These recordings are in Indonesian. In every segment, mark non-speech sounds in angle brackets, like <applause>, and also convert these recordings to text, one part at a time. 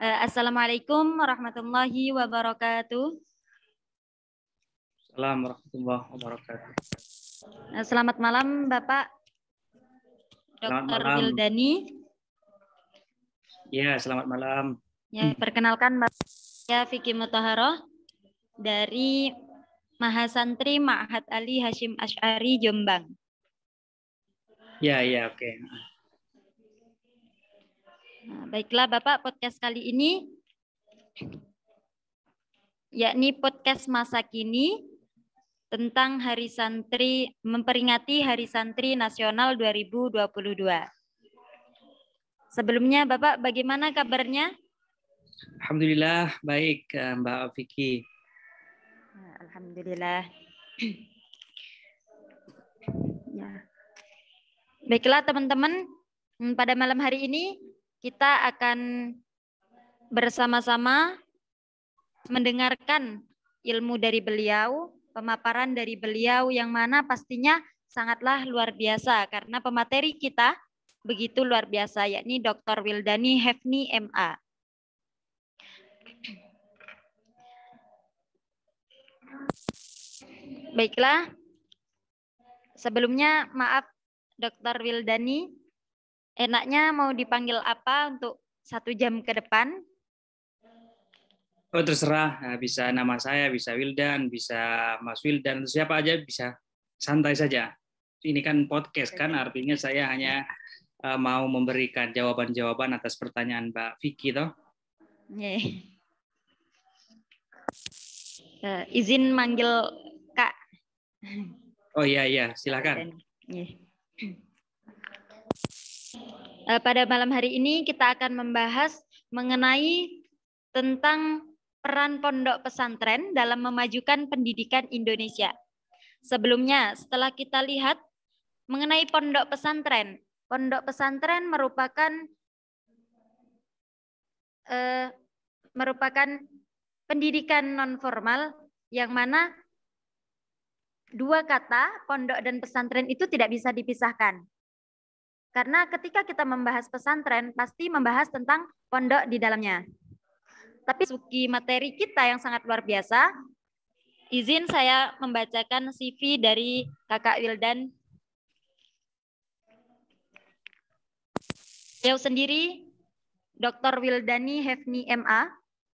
Eh, Assalamualaikum warahmatullahi wabarakatuh. Assalamualaikum warahmatullahi wabarakatuh. Eh, selamat malam Bapak Dr. Wildani. Ya, selamat malam. Ya, perkenalkan Bapak saya Vicky Mutaharo dari Mahasantri Ma'had Ali Hashim Ash'ari Jombang. Ya, ya, oke. Okay. Nah, baiklah Bapak, podcast kali ini yakni podcast masa kini tentang Hari Santri memperingati Hari Santri Nasional 2022. Sebelumnya Bapak, bagaimana kabarnya? Alhamdulillah baik eh, Mbak Vicky. Nah, alhamdulillah. Ya. Baiklah teman-teman, pada malam hari ini kita akan bersama-sama mendengarkan ilmu dari beliau, pemaparan dari beliau yang mana pastinya sangatlah luar biasa karena pemateri kita begitu luar biasa yakni Dr. Wildani Hefni MA. Baiklah. Sebelumnya maaf Dr. Wildani enaknya mau dipanggil apa untuk satu jam ke depan? Oh, terserah, nah, bisa nama saya, bisa Wildan, bisa Mas Wildan, siapa aja bisa, santai saja. Ini kan podcast kan, artinya saya hanya eh, mau memberikan jawaban-jawaban atas pertanyaan Mbak Vicky toh. Yeah. Iya. Uh, izin manggil Kak. Oh iya iya, silakan. Yeah. Eh, pada malam hari ini kita akan membahas mengenai tentang peran pondok pesantren dalam memajukan pendidikan Indonesia. Sebelumnya, setelah kita lihat mengenai pondok pesantren, pondok pesantren merupakan eh, merupakan pendidikan non formal yang mana dua kata pondok dan pesantren itu tidak bisa dipisahkan. Karena ketika kita membahas pesantren, pasti membahas tentang pondok di dalamnya. Tapi suki materi kita yang sangat luar biasa, izin saya membacakan CV dari kakak Wildan. Beliau sendiri, Dr. Wildani Hefni MA,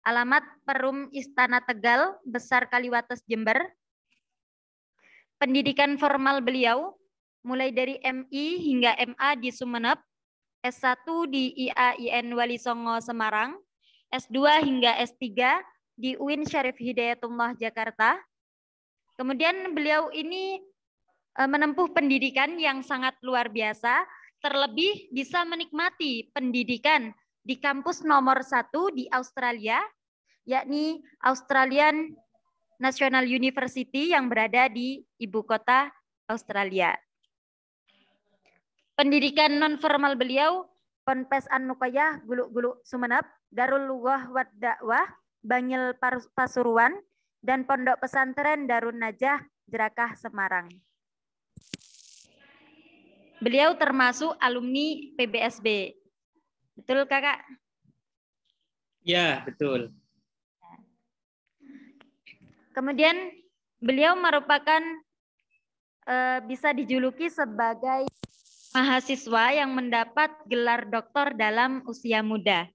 alamat Perum Istana Tegal, Besar Kaliwates, Jember. Pendidikan formal beliau mulai dari MI hingga MA di Sumeneb, S1 di IAIN Wali Songo Semarang, S2 hingga S3 di UIN Syarif Hidayatullah Jakarta. Kemudian beliau ini e, menempuh pendidikan yang sangat luar biasa, terlebih bisa menikmati pendidikan di kampus nomor satu di Australia, yakni Australian National University yang berada di ibu kota Australia. Pendidikan non formal beliau Ponpes An Nukayah Guluk-Guluk Sumenep, Darul Luwah Wad Dakwah, Bangil Pasuruan, dan Pondok Pesantren Darun Najah Jerakah Semarang. Beliau termasuk alumni PBSB. Betul kakak? Ya, betul. Kemudian beliau merupakan eh, bisa dijuluki sebagai mahasiswa yang mendapat gelar doktor dalam usia muda.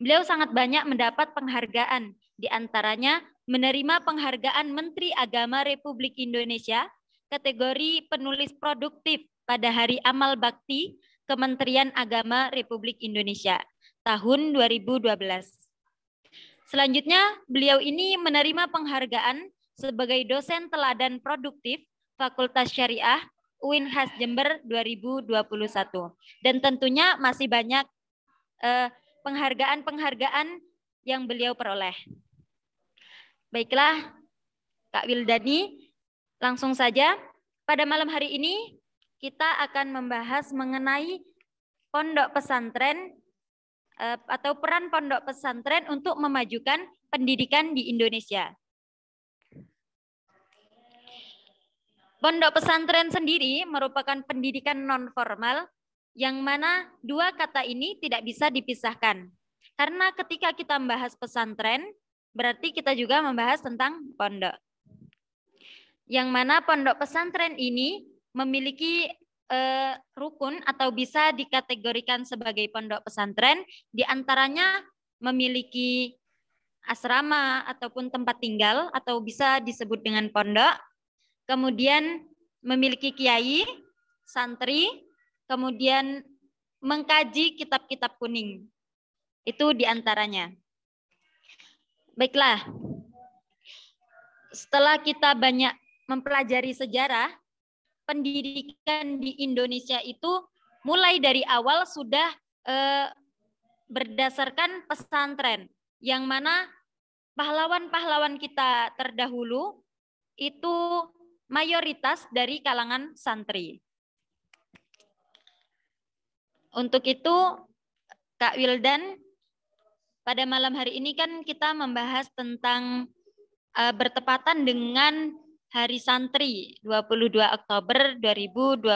Beliau sangat banyak mendapat penghargaan, diantaranya menerima penghargaan Menteri Agama Republik Indonesia kategori penulis produktif pada Hari Amal Bakti Kementerian Agama Republik Indonesia tahun 2012. Selanjutnya, beliau ini menerima penghargaan sebagai dosen teladan produktif Fakultas Syariah Winhas Jember 2021. Dan tentunya masih banyak eh, penghargaan-penghargaan yang beliau peroleh. Baiklah, Kak Wildani, langsung saja. Pada malam hari ini, kita akan membahas mengenai pondok pesantren eh, atau peran pondok pesantren untuk memajukan pendidikan di Indonesia. Pondok pesantren sendiri merupakan pendidikan non formal yang mana dua kata ini tidak bisa dipisahkan. Karena ketika kita membahas pesantren, berarti kita juga membahas tentang pondok. Yang mana pondok pesantren ini memiliki eh, rukun atau bisa dikategorikan sebagai pondok pesantren, diantaranya memiliki asrama ataupun tempat tinggal atau bisa disebut dengan pondok, kemudian memiliki kiai, santri, kemudian mengkaji kitab-kitab kuning. Itu diantaranya. Baiklah, setelah kita banyak mempelajari sejarah, pendidikan di Indonesia itu mulai dari awal sudah eh, berdasarkan pesantren, yang mana pahlawan-pahlawan kita terdahulu itu mayoritas dari kalangan santri. Untuk itu, Kak Wildan, pada malam hari ini kan kita membahas tentang uh, bertepatan dengan Hari Santri 22 Oktober 2022.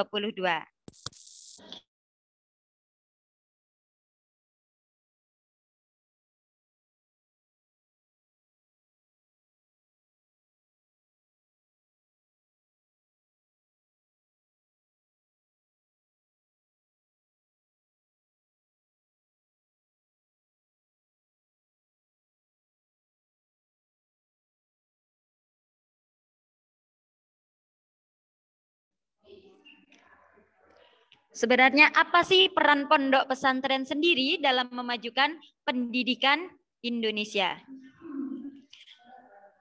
Sebenarnya apa sih peran pondok pesantren sendiri dalam memajukan pendidikan Indonesia?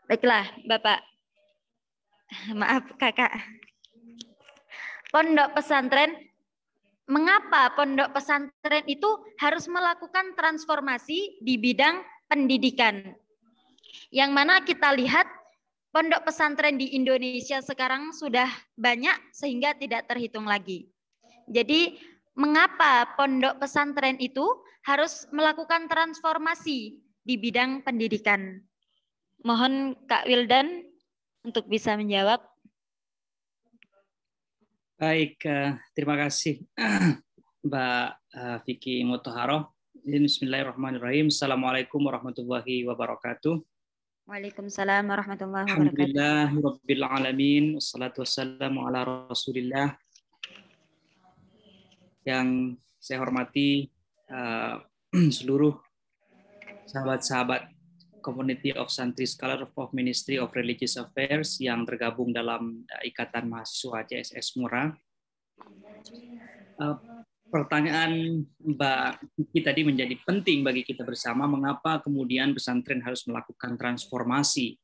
Baiklah, Bapak. <laughs> Maaf, Kakak. Pondok pesantren mengapa pondok pesantren itu harus melakukan transformasi di bidang pendidikan? Yang mana kita lihat pondok pesantren di Indonesia sekarang sudah banyak sehingga tidak terhitung lagi. Jadi mengapa pondok pesantren itu harus melakukan transformasi di bidang pendidikan? Mohon Kak Wildan untuk bisa menjawab. Baik, eh, terima kasih <clears throat> Mbak eh, Vicky Mutoharo. Bismillahirrahmanirrahim. Assalamualaikum warahmatullahi wabarakatuh. Waalaikumsalam warahmatullahi wabarakatuh. Alhamdulillah, Rabbil Alamin. Wassalatu wassalamu ala rasulillah yang saya hormati uh, <clears throat> seluruh sahabat-sahabat Community of Santri Scholar of Ministry of Religious Affairs yang tergabung dalam eh, Ikatan Mahasiswa CSS Mura. Uh, eh, pertanyaan Mbak Kiki tadi menjadi penting bagi kita bersama, mengapa kemudian pesantren harus melakukan transformasi?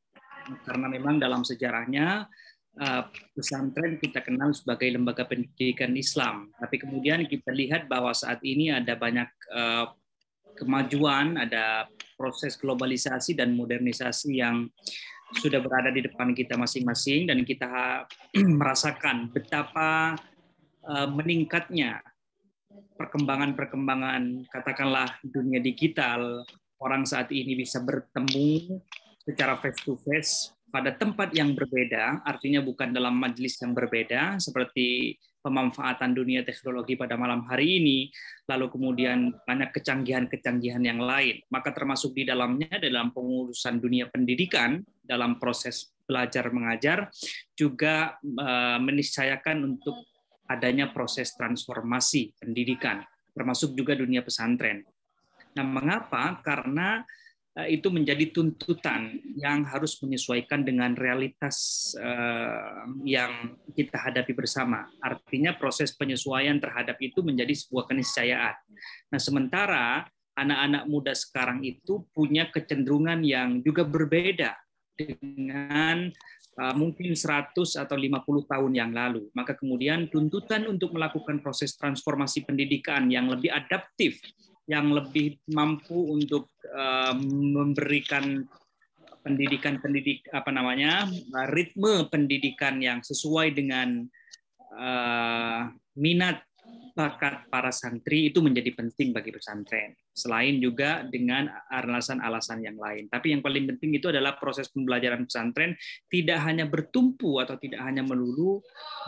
Karena memang dalam sejarahnya Eh, pesantren kita kenal sebagai lembaga pendidikan Islam, tapi kemudian kita lihat bahwa saat ini ada banyak eh, kemajuan, ada proses globalisasi dan modernisasi yang sudah berada di depan kita masing-masing dan kita <clears throat> merasakan betapa eh, meningkatnya perkembangan-perkembangan katakanlah dunia digital orang saat ini bisa bertemu secara face to face pada tempat yang berbeda, artinya bukan dalam majelis yang berbeda, seperti pemanfaatan dunia teknologi pada malam hari ini, lalu kemudian banyak kecanggihan-kecanggihan yang lain. Maka termasuk di dalamnya dalam pengurusan dunia pendidikan, dalam proses belajar mengajar, juga eh, meniscayakan untuk adanya proses transformasi pendidikan, termasuk juga dunia pesantren. Nah, mengapa? Karena Eh, itu menjadi tuntutan yang harus menyesuaikan dengan realitas eh, yang kita hadapi bersama. Artinya proses penyesuaian terhadap itu menjadi sebuah keniscayaan. Nah, sementara anak-anak muda sekarang itu punya kecenderungan yang juga berbeda dengan eh, mungkin 100 atau 50 tahun yang lalu. Maka kemudian tuntutan untuk melakukan proses transformasi pendidikan yang lebih adaptif yang lebih mampu untuk eh, memberikan pendidikan pendidik apa namanya ritme pendidikan yang sesuai dengan eh, minat bakat para santri itu menjadi penting bagi pesantren. Selain juga dengan alasan-alasan yang lain. Tapi yang paling penting itu adalah proses pembelajaran pesantren tidak hanya bertumpu atau tidak hanya melulu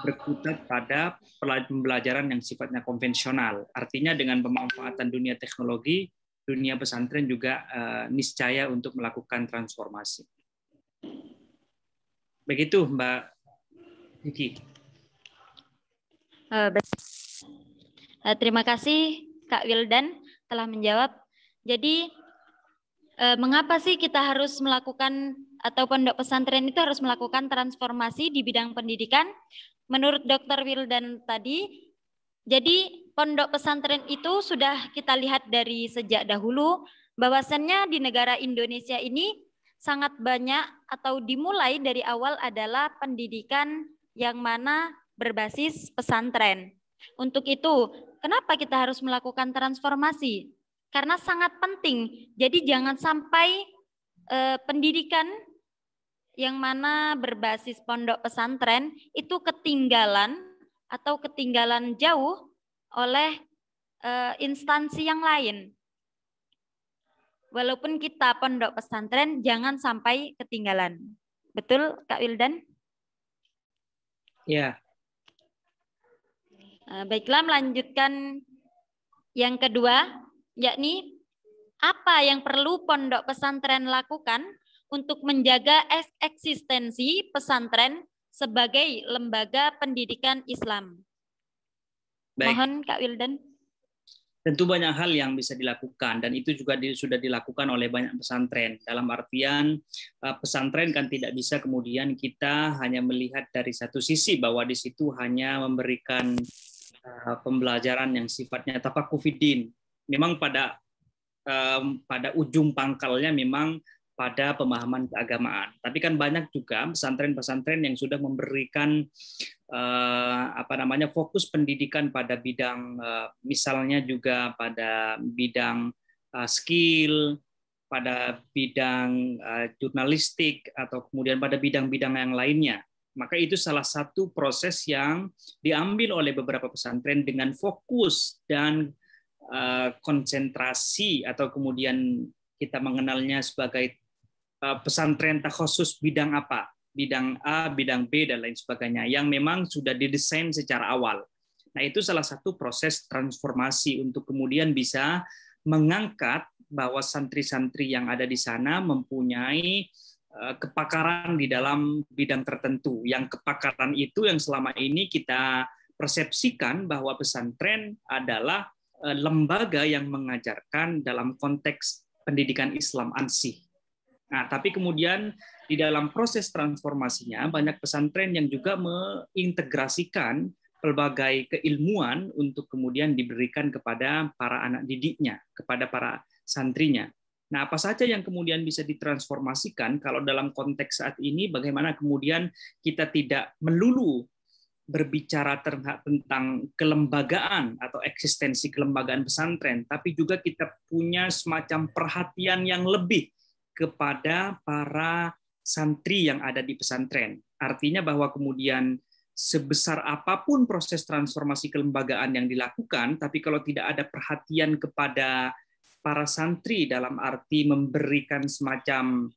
berkutat pada pembelajaran yang sifatnya konvensional. Artinya dengan pemanfaatan dunia teknologi, dunia pesantren juga eh, niscaya untuk melakukan transformasi. Begitu Mbak Vicky. Uh, Eh, terima kasih Kak Wildan telah menjawab. Jadi eh, mengapa sih kita harus melakukan atau pondok pesantren itu harus melakukan transformasi di bidang pendidikan? Menurut Dr. Wildan tadi, jadi pondok pesantren itu sudah kita lihat dari sejak dahulu bahwasannya di negara Indonesia ini sangat banyak atau dimulai dari awal adalah pendidikan yang mana berbasis pesantren. Untuk itu, Kenapa kita harus melakukan transformasi? Karena sangat penting. Jadi jangan sampai eh, pendidikan yang mana berbasis pondok pesantren itu ketinggalan atau ketinggalan jauh oleh eh, instansi yang lain. Walaupun kita pondok pesantren, jangan sampai ketinggalan. Betul, Kak Wildan? Ya, Eh, baiklah, melanjutkan yang kedua, yakni apa yang perlu pondok pesantren lakukan untuk menjaga eksistensi pesantren sebagai lembaga pendidikan Islam. Baik. Mohon Kak Wildan. Tentu banyak hal yang bisa dilakukan dan itu juga sudah dilakukan oleh banyak pesantren. Dalam artian eh, pesantren kan tidak bisa kemudian kita hanya melihat dari satu sisi bahwa di situ hanya memberikan Eh, pembelajaran yang sifatnya tafakufidin. Memang pada um, pada ujung pangkalnya memang pada pemahaman keagamaan. Tapi kan banyak juga pesantren-pesantren yang sudah memberikan uh, apa namanya fokus pendidikan pada bidang uh, misalnya juga pada bidang uh, skill, pada bidang uh, jurnalistik atau kemudian pada bidang-bidang yang lainnya. Maka itu salah satu proses yang diambil oleh beberapa pesantren dengan fokus dan eh, konsentrasi atau kemudian kita mengenalnya sebagai eh, pesantren tak khusus bidang apa, bidang A, bidang B dan lain sebagainya yang memang sudah didesain secara awal. Nah, itu salah satu proses transformasi untuk kemudian bisa mengangkat bahwa santri-santri yang ada di sana mempunyai Eh, kepakaran di dalam bidang tertentu. Yang kepakaran itu yang selama ini kita persepsikan bahwa pesantren adalah eh, lembaga yang mengajarkan dalam konteks pendidikan Islam ansih. Nah, tapi kemudian di dalam proses transformasinya banyak pesantren yang juga mengintegrasikan pelbagai keilmuan untuk kemudian diberikan kepada para anak didiknya, kepada para santrinya. Nah, apa saja yang kemudian bisa ditransformasikan kalau dalam konteks saat ini bagaimana kemudian kita tidak melulu berbicara tentang kelembagaan atau eksistensi kelembagaan pesantren, tapi juga kita punya semacam perhatian yang lebih kepada para santri yang ada di pesantren. Artinya bahwa kemudian sebesar apapun proses transformasi kelembagaan yang dilakukan, tapi kalau tidak ada perhatian kepada para santri dalam arti memberikan semacam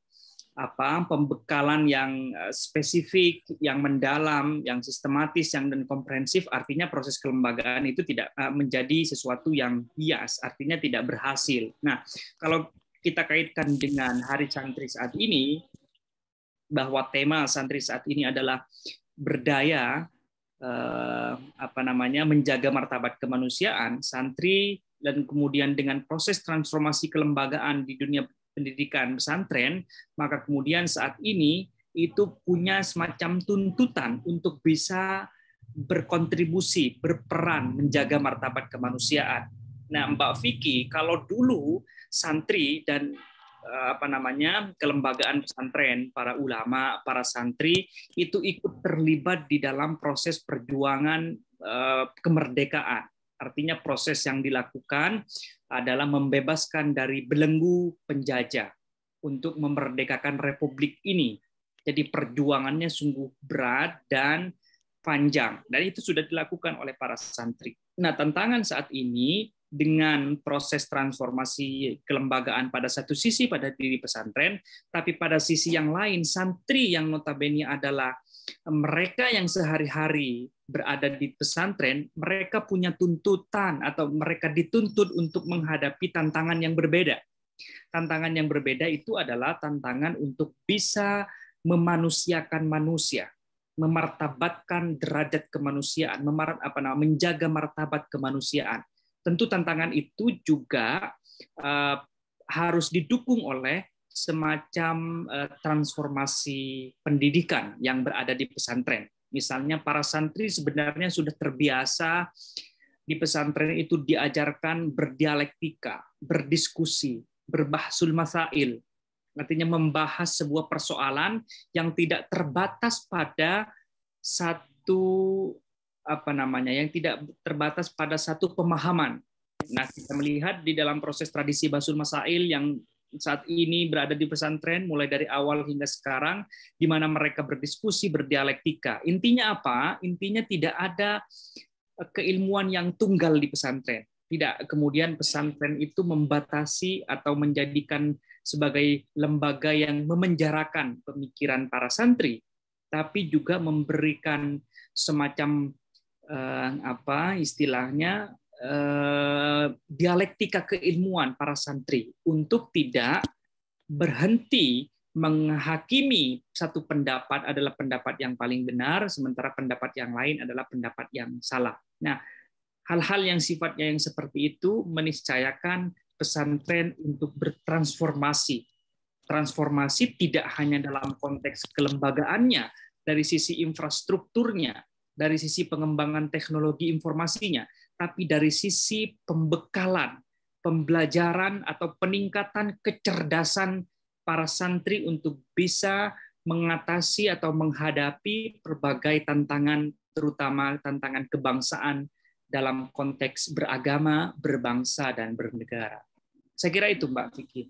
apa pembekalan yang eh, spesifik, yang mendalam, yang sistematis, yang dan komprehensif, artinya proses kelembagaan itu tidak eh, menjadi sesuatu yang bias, artinya tidak berhasil. Nah, kalau kita kaitkan dengan Hari Santri saat ini, bahwa tema santri saat ini adalah berdaya, eh, apa namanya, menjaga martabat kemanusiaan, santri dan kemudian dengan proses transformasi kelembagaan di dunia pendidikan pesantren, maka kemudian saat ini itu punya semacam tuntutan untuk bisa berkontribusi, berperan menjaga martabat kemanusiaan. Nah, Mbak Vicky, kalau dulu santri dan eh, apa namanya kelembagaan pesantren, para ulama, para santri itu ikut terlibat di dalam proses perjuangan eh, kemerdekaan Artinya proses yang dilakukan adalah membebaskan dari belenggu penjajah untuk memerdekakan republik ini. Jadi perjuangannya sungguh berat dan panjang dan itu sudah dilakukan oleh para santri. Nah, tantangan saat ini dengan proses transformasi kelembagaan pada satu sisi pada diri pesantren, tapi pada sisi yang lain santri yang notabene adalah mereka yang sehari-hari berada di pesantren, mereka punya tuntutan atau mereka dituntut untuk menghadapi tantangan yang berbeda. Tantangan yang berbeda itu adalah tantangan untuk bisa memanusiakan manusia, memartabatkan derajat kemanusiaan, memarat apa namanya, menjaga martabat kemanusiaan. Tentu tantangan itu juga uh, harus didukung oleh semacam eh, transformasi pendidikan yang berada di pesantren. Misalnya para santri sebenarnya sudah terbiasa di pesantren itu diajarkan berdialektika, berdiskusi, berbahasul masail. Artinya membahas sebuah persoalan yang tidak terbatas pada satu apa namanya yang tidak terbatas pada satu pemahaman. Nah, kita melihat di dalam proses tradisi Basul Masail yang saat ini berada di pesantren mulai dari awal hingga sekarang di mana mereka berdiskusi berdialektika intinya apa intinya tidak ada eh, keilmuan yang tunggal di pesantren tidak kemudian pesantren itu membatasi atau menjadikan sebagai lembaga yang memenjarakan pemikiran para santri tapi juga memberikan semacam eh, apa istilahnya eh, dialektika keilmuan para santri untuk tidak berhenti menghakimi satu pendapat adalah pendapat yang paling benar, sementara pendapat yang lain adalah pendapat yang salah. Nah, hal-hal yang sifatnya yang seperti itu meniscayakan pesantren untuk bertransformasi. Transformasi tidak hanya dalam konteks kelembagaannya, dari sisi infrastrukturnya, dari sisi pengembangan teknologi informasinya, tapi dari sisi pembekalan, pembelajaran atau peningkatan kecerdasan para santri untuk bisa mengatasi atau menghadapi berbagai tantangan terutama tantangan kebangsaan dalam konteks beragama, berbangsa dan bernegara. Saya kira itu Mbak Vicky.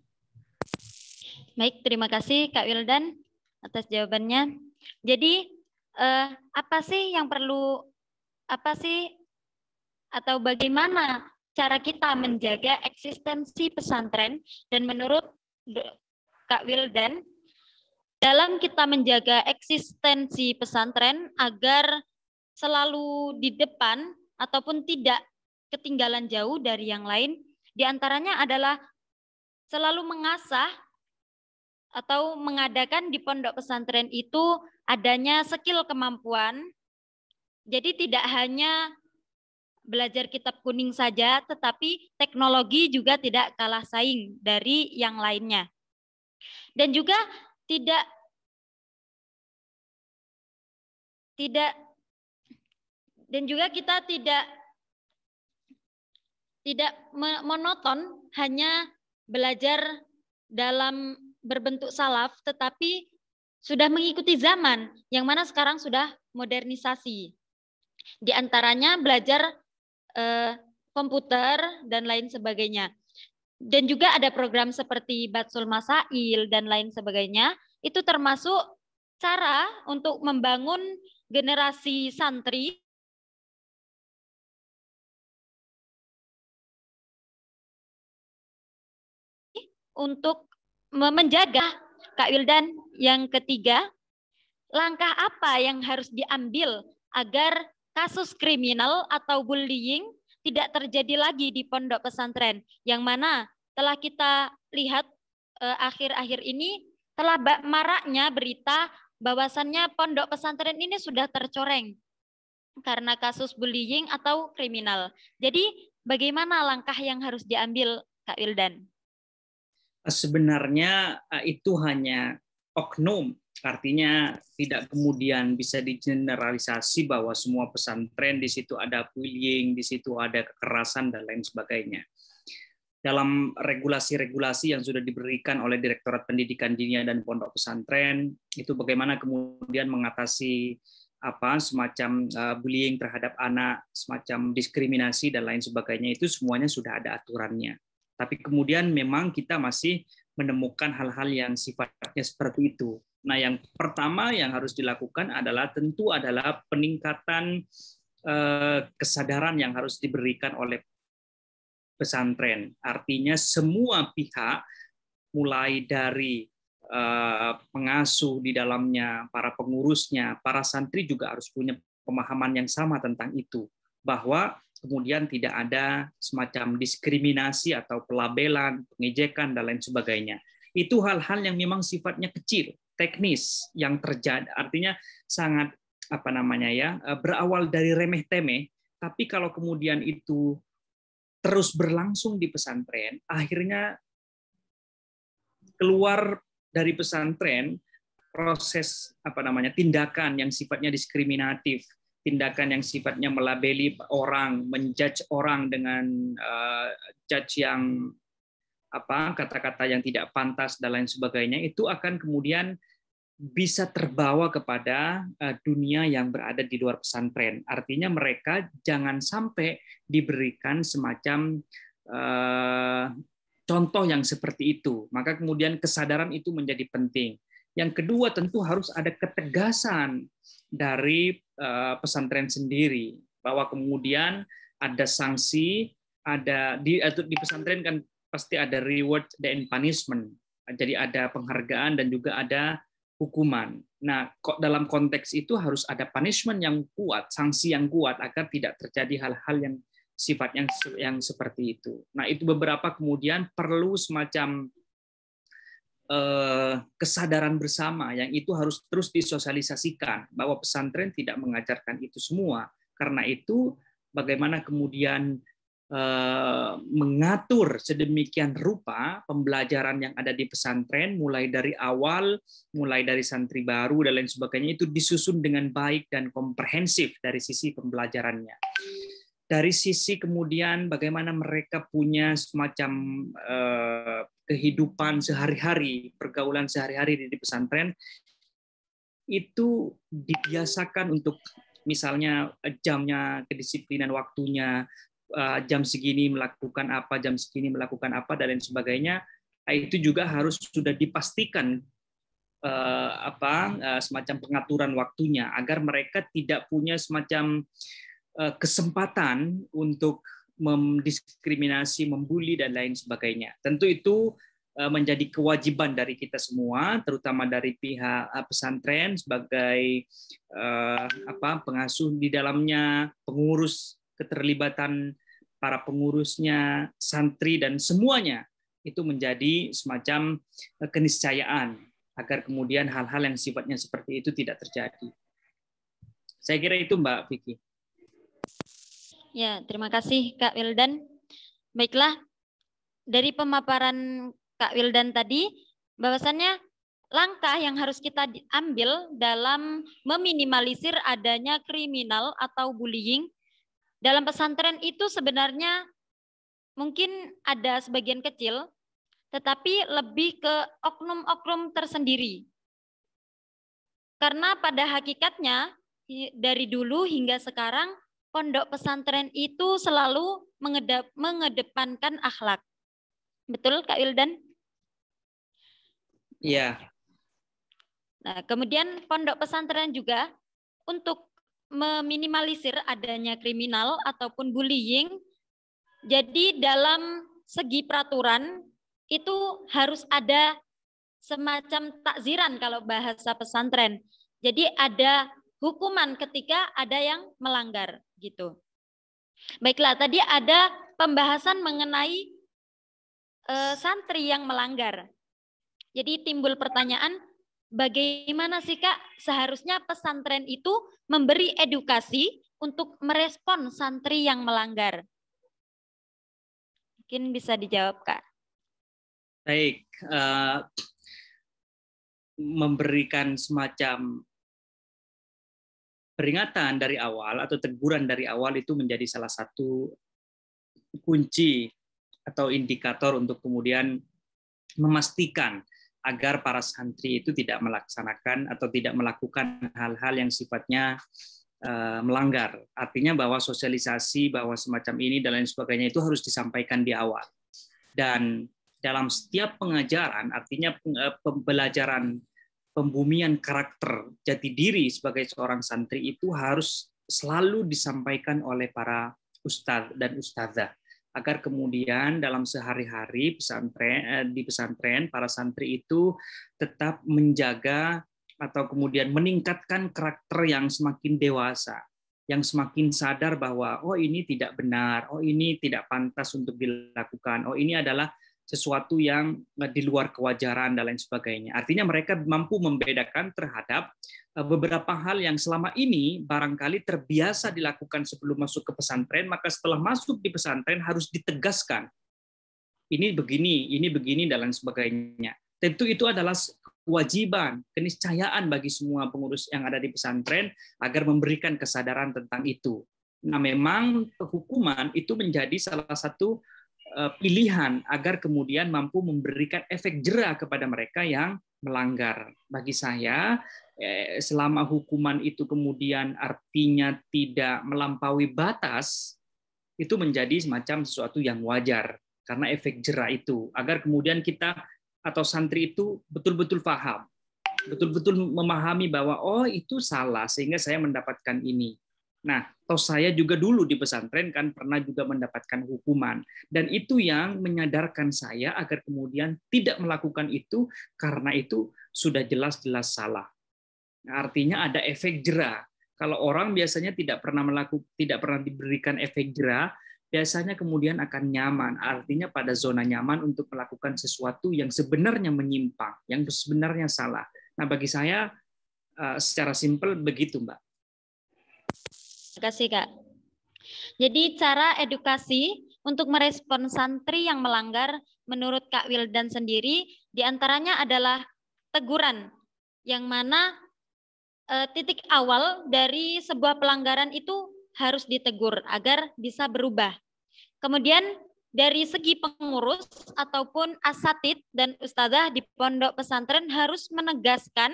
Baik, terima kasih Kak Wildan atas jawabannya. Jadi eh, apa sih yang perlu apa sih atau bagaimana cara kita menjaga eksistensi pesantren dan menurut Kak Wildan dalam kita menjaga eksistensi pesantren agar selalu di depan ataupun tidak ketinggalan jauh dari yang lain diantaranya adalah selalu mengasah atau mengadakan di pondok pesantren itu adanya skill kemampuan jadi tidak hanya belajar kitab kuning saja, tetapi teknologi juga tidak kalah saing dari yang lainnya. Dan juga tidak tidak dan juga kita tidak tidak monoton hanya belajar dalam berbentuk salaf tetapi sudah mengikuti zaman yang mana sekarang sudah modernisasi. Di antaranya belajar Eh, komputer dan lain sebagainya. Dan juga ada program seperti Batsul Masail dan lain sebagainya. Itu termasuk cara untuk membangun generasi santri untuk menjaga Kak Wildan yang ketiga, langkah apa yang harus diambil agar kasus kriminal atau bullying tidak terjadi lagi di pondok pesantren, yang mana telah kita lihat eh, akhir-akhir eh, ini telah maraknya berita bahwasannya pondok pesantren ini sudah tercoreng karena kasus bullying atau kriminal. Jadi bagaimana langkah yang harus diambil Kak Wildan? Sebenarnya eh, itu hanya oknum Artinya tidak kemudian bisa digeneralisasi bahwa semua pesantren di situ ada bullying, di situ ada kekerasan dan lain sebagainya. Dalam regulasi-regulasi yang sudah diberikan oleh Direktorat Pendidikan Dinia dan Pondok Pesantren, itu bagaimana kemudian mengatasi apa semacam eh, bullying terhadap anak, semacam diskriminasi dan lain sebagainya itu semuanya sudah ada aturannya. Tapi kemudian memang kita masih menemukan hal-hal yang sifatnya seperti itu. Nah, yang pertama yang harus dilakukan adalah tentu adalah peningkatan eh, kesadaran yang harus diberikan oleh pesantren. Artinya semua pihak mulai dari eh, pengasuh di dalamnya, para pengurusnya, para santri juga harus punya pemahaman yang sama tentang itu bahwa kemudian tidak ada semacam diskriminasi atau pelabelan, pengejekan dan lain sebagainya. Itu hal-hal yang memang sifatnya kecil, teknis yang terjadi artinya sangat apa namanya ya e, berawal dari remeh temeh tapi kalau kemudian itu terus berlangsung di pesantren akhirnya keluar dari pesantren proses apa namanya tindakan yang sifatnya diskriminatif tindakan yang sifatnya melabeli orang menjudge orang dengan uh, judge yang apa kata-kata yang tidak pantas dan lain sebagainya itu akan kemudian bisa terbawa kepada eh, dunia yang berada di luar pesantren. Artinya mereka jangan sampai diberikan semacam eh, contoh yang seperti itu. Maka kemudian kesadaran itu menjadi penting. Yang kedua tentu harus ada ketegasan dari eh, pesantren sendiri bahwa kemudian ada sanksi, ada di, di pesantren kan pasti ada reward dan punishment. Jadi ada penghargaan dan juga ada hukuman. Nah, kok dalam konteks itu harus ada punishment yang kuat, sanksi yang kuat agar tidak terjadi hal-hal yang sifatnya yang seperti itu. Nah, itu beberapa kemudian perlu semacam eh, kesadaran bersama yang itu harus terus disosialisasikan bahwa pesantren tidak mengajarkan itu semua. Karena itu bagaimana kemudian Eh, mengatur sedemikian rupa pembelajaran yang ada di pesantren mulai dari awal, mulai dari santri baru dan lain sebagainya itu disusun dengan baik dan komprehensif dari sisi pembelajarannya. Dari sisi kemudian bagaimana mereka punya semacam eh, kehidupan sehari-hari, pergaulan sehari-hari di pesantren itu dibiasakan untuk misalnya jamnya, kedisiplinan waktunya, Eh, jam segini melakukan apa, jam segini melakukan apa dan lain sebagainya, eh, itu juga harus sudah dipastikan eh, apa semacam pengaturan waktunya agar mereka tidak punya semacam kesempatan untuk mendiskriminasi, membuli dan lain sebagainya. Tentu itu menjadi kewajiban dari kita semua, terutama dari pihak pesantren sebagai apa pengasuh di dalamnya, pengurus keterlibatan para pengurusnya, santri dan semuanya itu menjadi semacam eh, keniscayaan agar kemudian hal-hal yang sifatnya seperti itu tidak terjadi. Saya kira itu Mbak Vicky. Ya, terima kasih Kak Wildan. Baiklah, dari pemaparan Kak Wildan tadi, bahwasannya langkah yang harus kita ambil dalam meminimalisir adanya kriminal atau bullying dalam pesantren itu sebenarnya mungkin ada sebagian kecil, tetapi lebih ke oknum-oknum tersendiri. Karena pada hakikatnya dari dulu hingga sekarang pondok pesantren itu selalu mengedep, mengedepankan akhlak. Betul Kak Wildan? Iya. Nah, kemudian pondok pesantren juga untuk meminimalisir adanya kriminal ataupun bullying. Jadi dalam segi peraturan itu harus ada semacam takziran kalau bahasa pesantren. Jadi ada hukuman ketika ada yang melanggar gitu. Baiklah, tadi ada pembahasan mengenai e, santri yang melanggar. Jadi timbul pertanyaan, bagaimana sih Kak seharusnya pesantren itu memberi edukasi untuk merespon santri yang melanggar? Mungkin bisa dijawab Kak. Baik, uh, memberikan semacam peringatan dari awal atau teguran dari awal itu menjadi salah satu kunci atau indikator untuk kemudian memastikan agar para santri itu tidak melaksanakan atau tidak melakukan hal-hal yang sifatnya eh, melanggar. Artinya bahwa sosialisasi bahwa semacam ini dan lain sebagainya itu harus disampaikan di awal. Dan dalam setiap pengajaran, artinya eh, pembelajaran pembumian karakter jati diri sebagai seorang santri itu harus selalu disampaikan oleh para ustadz dan ustadzah agar kemudian dalam sehari-hari pesantren eh, di pesantren para santri itu tetap menjaga atau kemudian meningkatkan karakter yang semakin dewasa yang semakin sadar bahwa oh ini tidak benar, oh ini tidak pantas untuk dilakukan, oh ini adalah sesuatu yang eh, di luar kewajaran dan lain sebagainya. Artinya mereka mampu membedakan terhadap Eh, beberapa hal yang selama ini barangkali terbiasa dilakukan sebelum masuk ke pesantren, maka setelah masuk di pesantren harus ditegaskan. Ini begini, ini begini, dan lain sebagainya. Tentu itu adalah kewajiban, keniscayaan bagi semua pengurus yang ada di pesantren agar memberikan kesadaran tentang itu. Nah, memang hukuman itu menjadi salah satu eh, pilihan agar kemudian mampu memberikan efek jerah kepada mereka yang melanggar. Bagi saya, eh, selama hukuman itu kemudian artinya tidak melampaui batas, itu menjadi semacam sesuatu yang wajar karena efek jerah itu. Agar kemudian kita atau santri itu betul-betul paham, betul-betul memahami bahwa oh itu salah sehingga saya mendapatkan ini. Nah, toh saya juga dulu di pesantren kan pernah juga mendapatkan hukuman dan itu yang menyadarkan saya agar kemudian tidak melakukan itu karena itu sudah jelas-jelas salah. Nah, artinya ada efek jera. Kalau orang biasanya tidak pernah melakukan tidak pernah diberikan efek jera, biasanya kemudian akan nyaman. Artinya pada zona nyaman untuk melakukan sesuatu yang sebenarnya menyimpang, yang sebenarnya salah. Nah, bagi saya eh, secara simpel begitu, Mbak. Terima kasih, Kak. Jadi cara edukasi untuk merespon santri yang melanggar menurut Kak Wildan sendiri diantaranya adalah teguran yang mana e, titik awal dari sebuah pelanggaran itu harus ditegur agar bisa berubah. Kemudian dari segi pengurus ataupun asatid dan ustadzah di pondok pesantren harus menegaskan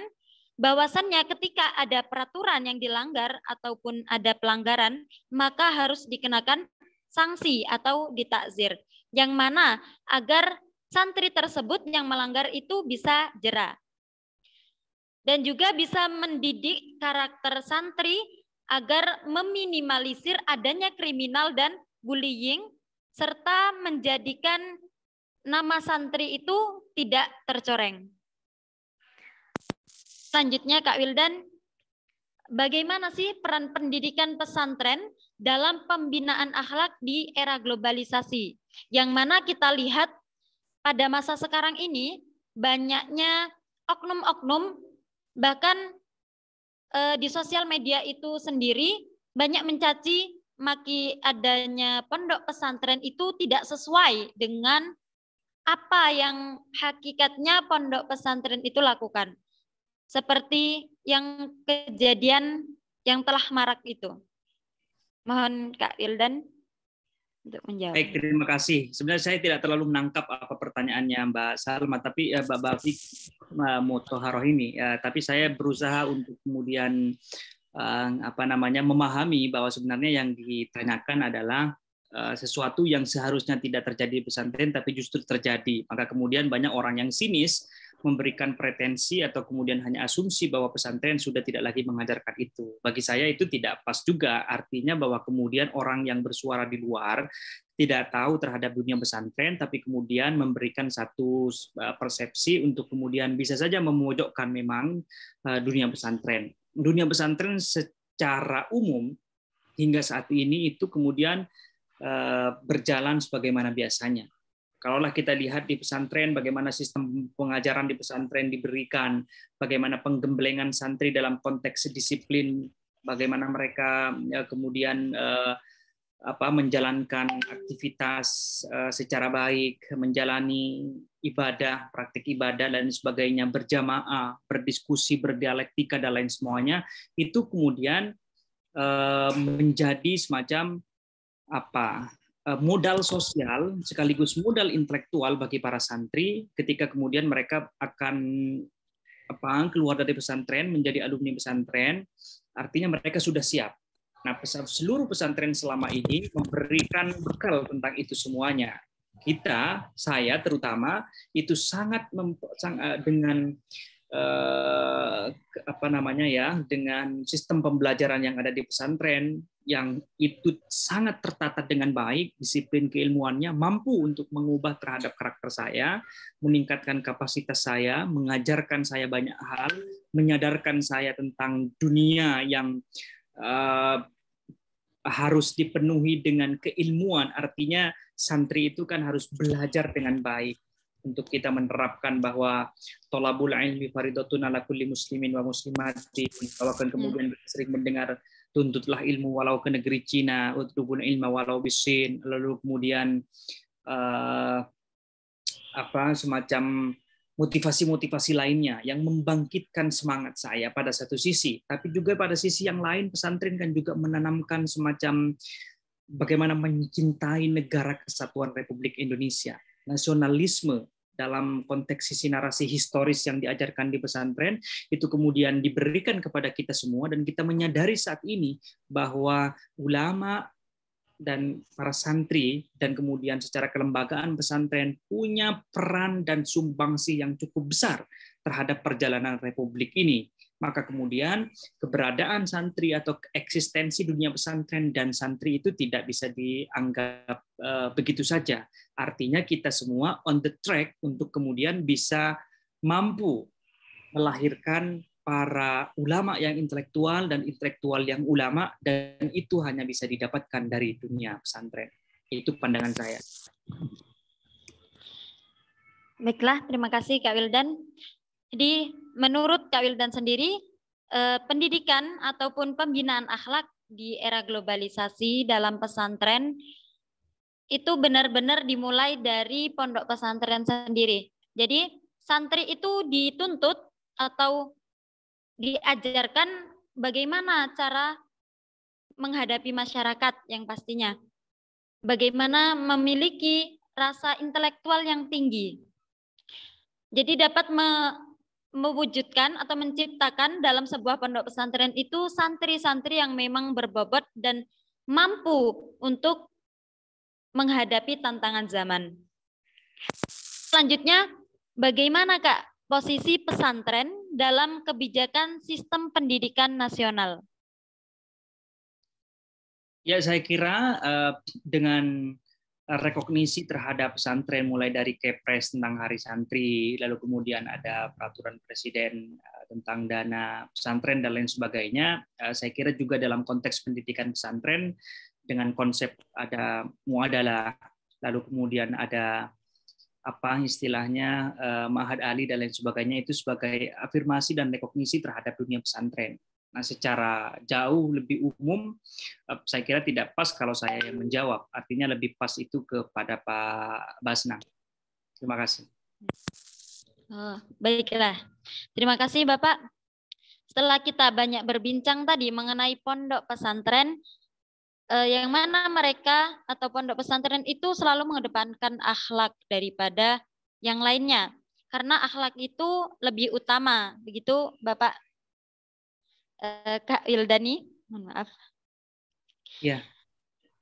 Bahwasannya ketika ada peraturan yang dilanggar ataupun ada pelanggaran, maka harus dikenakan sanksi atau ditakzir. Yang mana agar santri tersebut yang melanggar itu bisa jera. Dan juga bisa mendidik karakter santri agar meminimalisir adanya kriminal dan bullying serta menjadikan nama santri itu tidak tercoreng. Selanjutnya Kak Wildan, bagaimana sih peran pendidikan pesantren dalam pembinaan akhlak di era globalisasi? Yang mana kita lihat pada masa sekarang ini banyaknya oknum-oknum bahkan eh, di sosial media itu sendiri banyak mencaci maki adanya pondok pesantren itu tidak sesuai dengan apa yang hakikatnya pondok pesantren itu lakukan seperti yang kejadian yang telah marak itu. Mohon Kak Wildan untuk menjawab. Baik, terima kasih. Sebenarnya saya tidak terlalu menangkap apa pertanyaannya Mbak Salma, tapi ya, Mbak Bafik eh, Motoharoh ini. Ya, tapi saya berusaha untuk kemudian apa namanya memahami bahwa sebenarnya yang ditanyakan adalah sesuatu yang seharusnya tidak terjadi di pesantren tapi justru terjadi. Maka kemudian banyak orang yang sinis memberikan pretensi atau kemudian hanya asumsi bahwa pesantren sudah tidak lagi mengajarkan itu. Bagi saya itu tidak pas juga. Artinya bahwa kemudian orang yang bersuara di luar tidak tahu terhadap dunia pesantren, tapi kemudian memberikan satu eh, persepsi untuk kemudian bisa saja memojokkan memang eh, dunia pesantren. Dunia pesantren secara umum hingga saat ini itu kemudian eh, berjalan sebagaimana biasanya Kalaulah kita lihat di pesantren bagaimana sistem pengajaran di pesantren diberikan, bagaimana penggemblengan santri dalam konteks disiplin, bagaimana mereka ya, kemudian eh, apa menjalankan aktivitas eh, secara baik, menjalani ibadah, praktik ibadah dan sebagainya, berjamaah, berdiskusi, berdialektika dan lain semuanya, itu kemudian eh, menjadi semacam apa Eh, modal sosial sekaligus modal intelektual bagi para santri ketika kemudian mereka akan apa keluar dari pesantren menjadi alumni pesantren artinya mereka sudah siap nah pesan, seluruh pesantren selama ini memberikan bekal tentang itu semuanya kita saya terutama itu sangat mem, eh, dengan eh, apa namanya ya dengan sistem pembelajaran yang ada di pesantren yang itu sangat tertata dengan baik, disiplin keilmuannya mampu untuk mengubah terhadap karakter saya, meningkatkan kapasitas saya, mengajarkan saya banyak hal, menyadarkan saya tentang dunia yang eh, harus dipenuhi dengan keilmuan. Artinya santri itu kan harus belajar dengan baik untuk kita menerapkan bahwa tolabul ilmi faridatun ala kulli muslimin wa muslimati Kalau hmm. kemudian hmm. sering mendengar tuntutlah ilmu walau ke negeri Cina, utlubul ilma walau bisin, lalu kemudian uh, apa semacam motivasi-motivasi lainnya yang membangkitkan semangat saya pada satu sisi, tapi juga pada sisi yang lain pesantren kan juga menanamkan semacam bagaimana mencintai negara kesatuan Republik Indonesia, nasionalisme, dalam konteks sisi narasi historis yang diajarkan di pesantren itu kemudian diberikan kepada kita semua dan kita menyadari saat ini bahwa ulama dan para santri dan kemudian secara kelembagaan pesantren punya peran dan sumbangsih yang cukup besar terhadap perjalanan republik ini maka kemudian keberadaan santri atau eksistensi dunia pesantren dan santri itu tidak bisa dianggap eh, begitu saja. Artinya kita semua on the track untuk kemudian bisa mampu melahirkan para ulama yang intelektual dan intelektual yang ulama dan itu hanya bisa didapatkan dari dunia pesantren. Itu pandangan saya. Baiklah, terima kasih Kak Wildan. Jadi menurut Kak Wildan sendiri, eh, pendidikan ataupun pembinaan akhlak di era globalisasi dalam pesantren itu benar-benar dimulai dari pondok pesantren sendiri. Jadi santri itu dituntut atau diajarkan bagaimana cara menghadapi masyarakat yang pastinya. Bagaimana memiliki rasa intelektual yang tinggi. Jadi dapat me mewujudkan atau menciptakan dalam sebuah pondok pesantren itu santri-santri yang memang berbobot dan mampu untuk menghadapi tantangan zaman. Selanjutnya, bagaimana Kak posisi pesantren dalam kebijakan sistem pendidikan nasional? Ya, saya kira eh, dengan Eh, rekognisi terhadap pesantren mulai dari Kepres tentang hari santri, lalu kemudian ada peraturan presiden eh, tentang dana pesantren dan lain sebagainya. Eh, saya kira juga dalam konteks pendidikan pesantren dengan konsep ada muadalah, lalu kemudian ada apa istilahnya mahad Ali dan lain sebagainya itu sebagai afirmasi dan rekognisi terhadap dunia pesantren. Nah, secara jauh lebih umum, eh, saya kira tidak pas kalau saya yang menjawab. Artinya lebih pas itu kepada Pak Basna. Terima kasih. Oh, baiklah. Terima kasih Bapak. Setelah kita banyak berbincang tadi mengenai pondok pesantren, eh, yang mana mereka atau pondok pesantren itu selalu mengedepankan akhlak daripada yang lainnya. Karena akhlak itu lebih utama, begitu Bapak Eh, Kak Ildani, mohon maaf. Ya.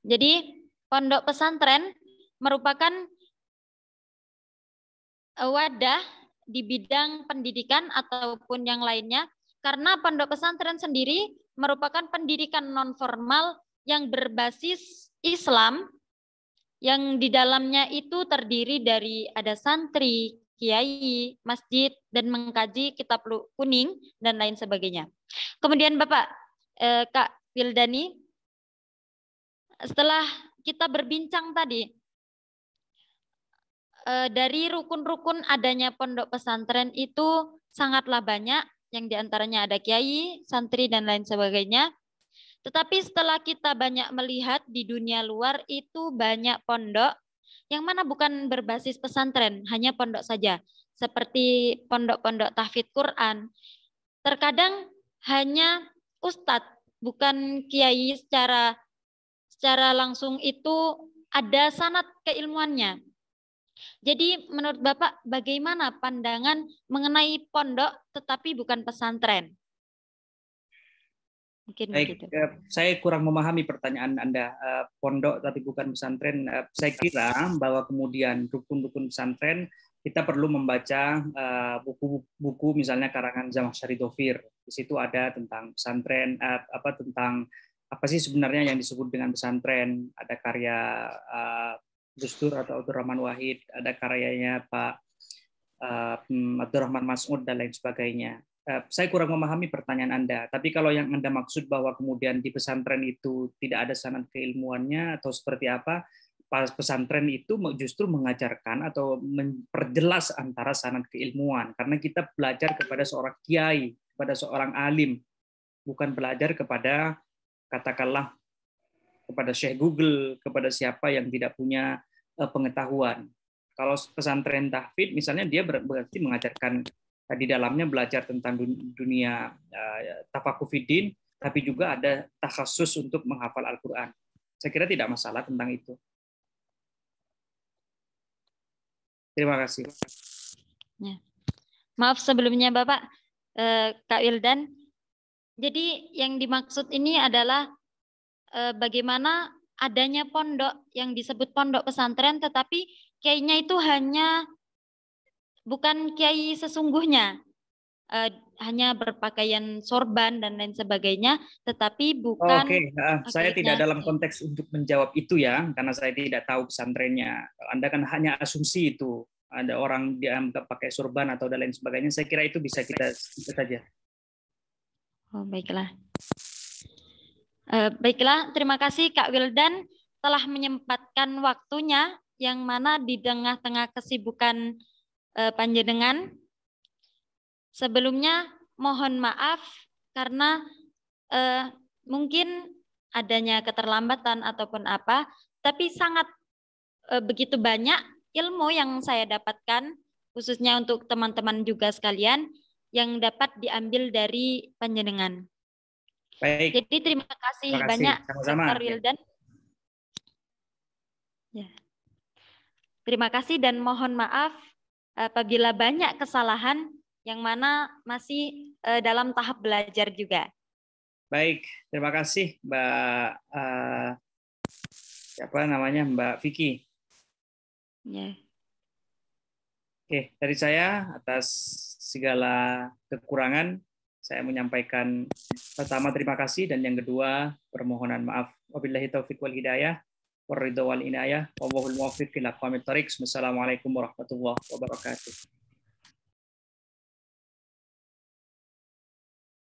Jadi pondok pesantren merupakan wadah di bidang pendidikan ataupun yang lainnya karena pondok pesantren sendiri merupakan pendidikan non formal yang berbasis Islam yang di dalamnya itu terdiri dari ada santri, kiai, masjid dan mengkaji kitab kuning dan lain sebagainya. Kemudian Bapak, eh, Kak Wildani, setelah kita berbincang tadi, eh, dari rukun-rukun adanya pondok pesantren itu sangatlah banyak, yang diantaranya ada kiai, santri, dan lain sebagainya. Tetapi setelah kita banyak melihat di dunia luar itu banyak pondok yang mana bukan berbasis pesantren, hanya pondok saja. Seperti pondok-pondok tahfidz Quran. Terkadang hanya ustadz, bukan kiai secara secara langsung itu ada sanat keilmuannya. Jadi menurut Bapak bagaimana pandangan mengenai pondok tetapi bukan pesantren? Mungkin Baik, begitu. Eh, saya kurang memahami pertanyaan Anda. Eh, pondok tapi bukan pesantren. Eh, saya kira bahwa kemudian rukun-rukun pesantren kita perlu membaca buku-buku misalnya karangan Syari Dofir di situ ada tentang pesantren eh, apa tentang apa sih sebenarnya yang disebut dengan pesantren, ada karya eh, Gus Dur atau Abdurrahman Wahid, ada karyanya Pak eh, hmm, Abdurrahman Mas'ud dan lain sebagainya. Eh, saya kurang memahami pertanyaan Anda, tapi kalau yang Anda maksud bahwa kemudian di pesantren itu tidak ada sanad keilmuannya atau seperti apa, pas pesantren itu justru mengajarkan atau memperjelas antara sanad keilmuan karena kita belajar kepada seorang kiai kepada seorang alim, bukan belajar kepada katakanlah kepada Syekh Google, kepada siapa yang tidak punya eh, pengetahuan. Kalau pesantren tahfidz misalnya dia berarti mengajarkan eh, di dalamnya belajar tentang dunia eh, tafakufidin, tapi juga ada takhasus untuk menghafal Al-Quran. Saya kira tidak masalah tentang itu. Terima kasih. Ya. Maaf sebelumnya Bapak, Eh, Kak Wildan. Jadi yang dimaksud ini adalah eh, bagaimana adanya pondok yang disebut pondok pesantren, tetapi kiainya itu hanya bukan kiai sesungguhnya, eh, hanya berpakaian sorban dan lain sebagainya, tetapi bukan. Oke, okay. uh, saya tidak dalam konteks untuk menjawab itu ya, karena saya tidak tahu pesantrennya. Anda kan hanya asumsi itu ada orang dianggap pakai surban atau dan lain sebagainya. Saya kira itu bisa kita saja. Oh, baiklah. Eh, baiklah, terima kasih Kak Wildan telah menyempatkan waktunya yang mana di tengah-tengah kesibukan uh, panjenengan. Sebelumnya mohon maaf karena uh, mungkin adanya keterlambatan ataupun apa, tapi sangat begitu banyak ilmu yang saya dapatkan khususnya untuk teman-teman juga sekalian yang dapat diambil dari panjenengan. Baik. Jadi terima kasih, terima kasih. banyak Sama-sama. Wildan. Ya. Terima kasih dan mohon maaf eh, apabila banyak kesalahan yang mana masih eh, dalam tahap belajar juga. Baik, terima kasih Mbak uh, apa namanya Mbak Vicky. Iya. Oke, dari saya atas segala kekurangan saya menyampaikan pertama terima kasih dan yang kedua permohonan maaf. Wabillahi taufiq wal hidayah warridha wal inayah wallahul muwaffiq ila aqwamit thariq. Wassalamualaikum warahmatullahi wabarakatuh.